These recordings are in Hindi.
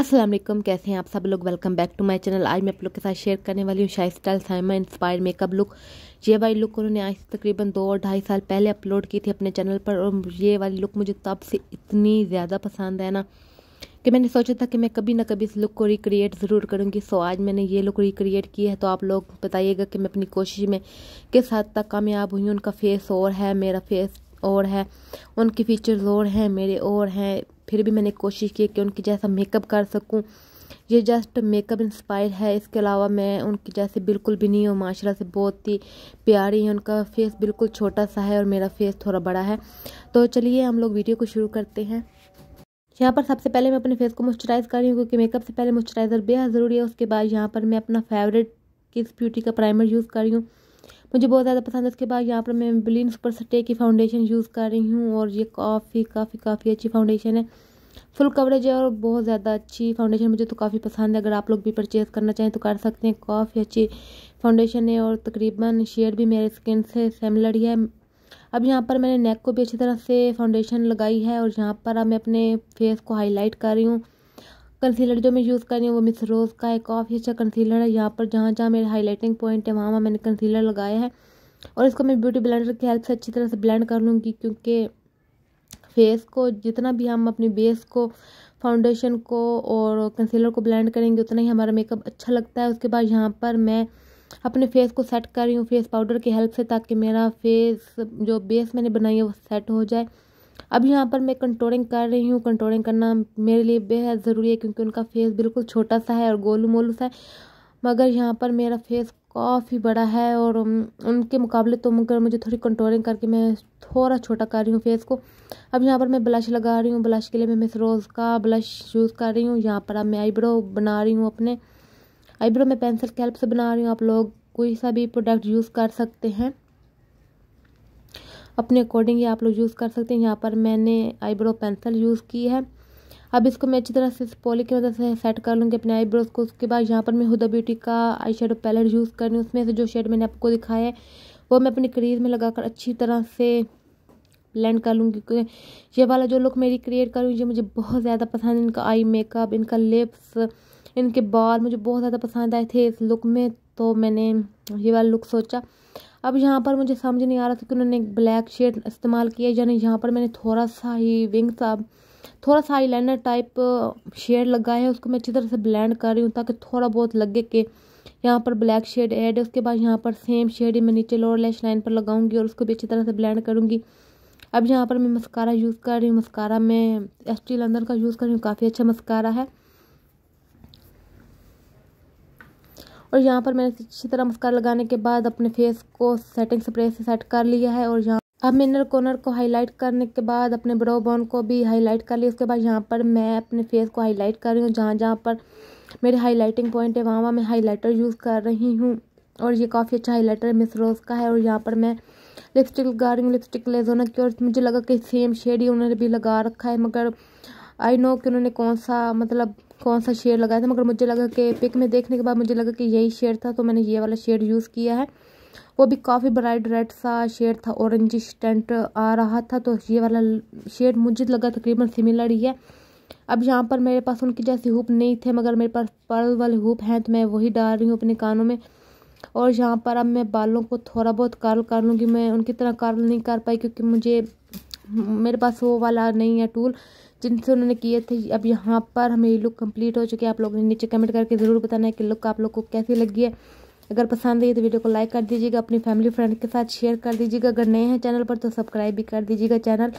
असलम कैसे हैं आप सब लोग welcome back to my channel आज मैं आप लोग के साथ शेयर करने वाली हूँ शाही style Saima inspired makeup look ये वाली लुक उन्होंने आज तकरीबन दो और ढाई साल पहले अपलोड की थी अपने चैनल पर और ये वाली लुक मुझे तब से इतनी ज़्यादा पसंद है ना कि मैंने सोचा था कि मैं कभी ना कभी इस लुक को रिक्रिएट ज़रूर करूँगी सो आज मैंने ये लुक रिक्रिएट की है तो आप लोग बताइएगा कि मैं अपनी कोशिश में किस हद तक कामयाब हुई उनका फेस और है मेरा फेस और है उनके फीचर्स और हैं मेरे और हैं फिर भी मैंने कोशिश की कि उनकी जैसा मेकअप कर सकूं ये जस्ट मेकअप इंस्पायर है इसके अलावा मैं उनकी जैसे बिल्कुल भी नहीं हूँ माशरा से बहुत ही प्यारी है उनका फेस बिल्कुल छोटा सा है और मेरा फेस थोड़ा बड़ा है तो चलिए हम लोग वीडियो को शुरू करते हैं यहाँ पर सबसे पहले मैं अपने फेस को मॉइस्चराइज़ कर रही हूँ क्योंकि मेकअप से पहले मॉइस्चराइज़र बेहद ज़रूरी है उसके बाद यहाँ पर मैं अपना फेवरेट किस ब्यूटी का प्राइमर यूज़ कर रही हूँ मुझे बहुत ज़्यादा पसंद है उसके बाद यहाँ पर मैं ब्लिन सुपर सटे की फाउंडेशन यूज़ कर रही हूँ और ये काफ़ी काफ़ी काफ़ी अच्छी फाउंडेशन है फुल कवरेज है और बहुत ज़्यादा अच्छी फाउंडेशन मुझे तो काफ़ी पसंद है अगर आप लोग भी परचेज़ करना चाहें तो कर सकते हैं काफ़ी अच्छी फाउंडेशन है और तकरीबन शेड भी मेरे स्किन से सिमिलर ही है अब यहाँ पर मैंने नेक को भी अच्छी तरह से फाउंडेशन लगाई है और यहाँ पर अब मैं अपने फेस को हाईलाइट कर रही हूँ कंसीलर जो मैं यूज़ कर रही हूँ वो मिस रोज़ का एक काफ़ी अच्छा कंसीलर है यहाँ पर जहाँ जहाँ मेरे हाईलाइटिंग पॉइंट है वहाँ वहाँ मैंने कंसीलर लगाया है और इसको मैं ब्यूटी ब्लेंडर की हेल्प से अच्छी तरह से ब्लेंड कर लूँगी क्योंकि फेस को जितना भी हम अपने बेस को फाउंडेशन को और कंसीलर को ब्लेंड करेंगे उतना ही हमारा मेकअप अच्छा लगता है उसके बाद यहाँ पर मैं अपने फेस को सेट कर रही हूँ फेस पाउडर की हेल्प से ताकि मेरा फेस जो बेस मैंने बनाई है वो सेट हो जाए अब यहाँ पर मैं कंट्रोलिंग कर रही हूँ कंट्रोलिंग करना मेरे लिए बेहद ज़रूरी है क्योंकि उनका फेस बिल्कुल छोटा सा है और गोलू मोलू सा है मगर यहाँ पर मेरा फेस काफ़ी बड़ा है और उनके मुकाबले तो मगर मुझे थोड़ी कंट्रोलिंग करके मैं थोड़ा छोटा कर रही हूँ फेस को अब यहाँ पर मैं ब्लश लगा रही हूँ ब्लश के लिए मैं मिस रोज़ का ब्लश यूज़ कर रही हूँ यहाँ पर अब मैं आईब्रो बना रही हूँ अपने आईब्रो मैं पेंसिल की हेल्प से बना रही हूँ आप लोग कोई सा भी प्रोडक्ट यूज़ कर सकते हैं अपने अकॉर्डिंग ये आप लोग यूज़ कर सकते हैं यहाँ पर मैंने आईब्रो पेंसिल यूज़ की है अब इसको मैं अच्छी तरह से पॉली की मदद से सेट कर लूँगी अपने आईब्रोज को उसके बाद यहाँ पर मैं हुदा ब्यूटी का आई शेडो पैलेट यूज़ कर रही हूँ उसमें से जो शेड मैंने आपको दिखाया है वो मैं अपनी क्रीज में लगाकर अच्छी तरह से ब्लेंड कर लूँगी क्योंकि ये वाला जो लुक मेरी क्रिएट करूँ ये मुझे बहुत ज़्यादा पसंद है इनका आई मेकअप इनका लिप्स इनके बाल मुझे बहुत ज़्यादा पसंद आए थे इस लुक में तो मैंने ये वाला लुक सोचा अब यहाँ पर मुझे समझ नहीं आ रहा था कि उन्होंने ब्लैक शेड इस्तेमाल किया यानी यहाँ पर मैंने थोड़ा सा ही विंग सा थोड़ा सा लाइनर टाइप शेड लगाया है उसको मैं अच्छी तरह से ब्लेंड कर रही हूँ ताकि थोड़ा बहुत लगे कि यहाँ पर ब्लैक शेड ऐड है उसके बाद यहाँ पर सेम शेड ही मैं नीचे लोअर लैश लाइन पर लगाऊंगी और उसको भी अच्छी तरह से ब्लेंड करूँगी अब यहाँ पर मैं मस्कारा यूज़ कर रही हूँ मस्कारा मैं एस टी लंदन का यूज़ कर रही हूँ काफ़ी अच्छा मस्कारा है और यहाँ पर मैंने अच्छी तरह मस्कारा लगाने के बाद अपने फेस को सेटिंग स्प्रे से सेट कर लिया है और यहाँ अब मैं इनर कॉर्नर को हाईलाइट करने के बाद अपने ब्रो बोन को भी हाईलाइट कर लिया उसके बाद यहाँ पर मैं अपने फेस को हाईलाइट कर रही हूँ जहाँ जहाँ पर मेरे हाईलाइटिंग पॉइंट है वहाँ वहाँ मैं हाईलाइटर यूज़ कर रही हूँ और ये काफ़ी अच्छा हाईलाइटर मिस रोज़ का है और यहाँ पर मैं लिपस्टिक लगा रही हूँ लिपस्टिक लेजोना की और मुझे लगा कि सेम शेड ही उन्होंने भी लगा रखा है मगर आई नो कि उन्होंने कौन सा मतलब कौन सा शेयर लगाया था मगर मुझे लगा कि पिक में देखने के बाद मुझे लगा कि यही शेयर था तो मैंने ये वाला शेयर यूज़ किया है वो भी काफ़ी ब्राइट रेड सा शेयर था ऑरेंजिश टेंट आ रहा था तो ये वाला शेयर मुझे लगा तकरीबन सिमिलर ही है अब यहाँ पर मेरे पास उनकी जैसे हुप नहीं थे मगर मेरे पास पर्ल वाले हुप हैं तो मैं वही डाल रही हूँ अपने कानों में और यहाँ पर अब मैं बालों को थोड़ा बहुत कार्ल कर लूँगी मैं उनकी तरह कर्ल नहीं कर पाई क्योंकि मुझे मेरे पास वो वाला नहीं है टूल जिनसे उन्होंने किए थे अब यहाँ पर हमें ये लुक कंप्लीट हो चुकी है आप लोगों ने नीचे कमेंट करके ज़रूर बताना है कि लुक आप लोग को कैसी लगी है अगर पसंद आई तो वीडियो को लाइक कर दीजिएगा अपनी फैमिली फ्रेंड के साथ शेयर कर दीजिएगा अगर नए हैं चैनल पर तो सब्सक्राइब भी कर दीजिएगा चैनल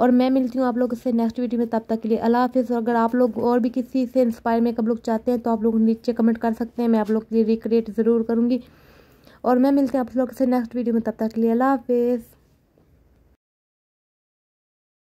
और मैं मिलती हूँ आप लोग इससे नेक्स्ट वीडियो में तब तक के लिए अला हाफिज़ और अगर आप लोग और भी किसी से इंस्पायर मेकअप लोग चाहते हैं तो आप लोग नीचे कमेंट कर सकते हैं मैं आप लोग के लिए रिक्रिएट ज़रूर करूँगी और मैं मिलती हूँ आप लोग से नेक्स्ट वीडियो में तब तक के लिए अला हाफिज़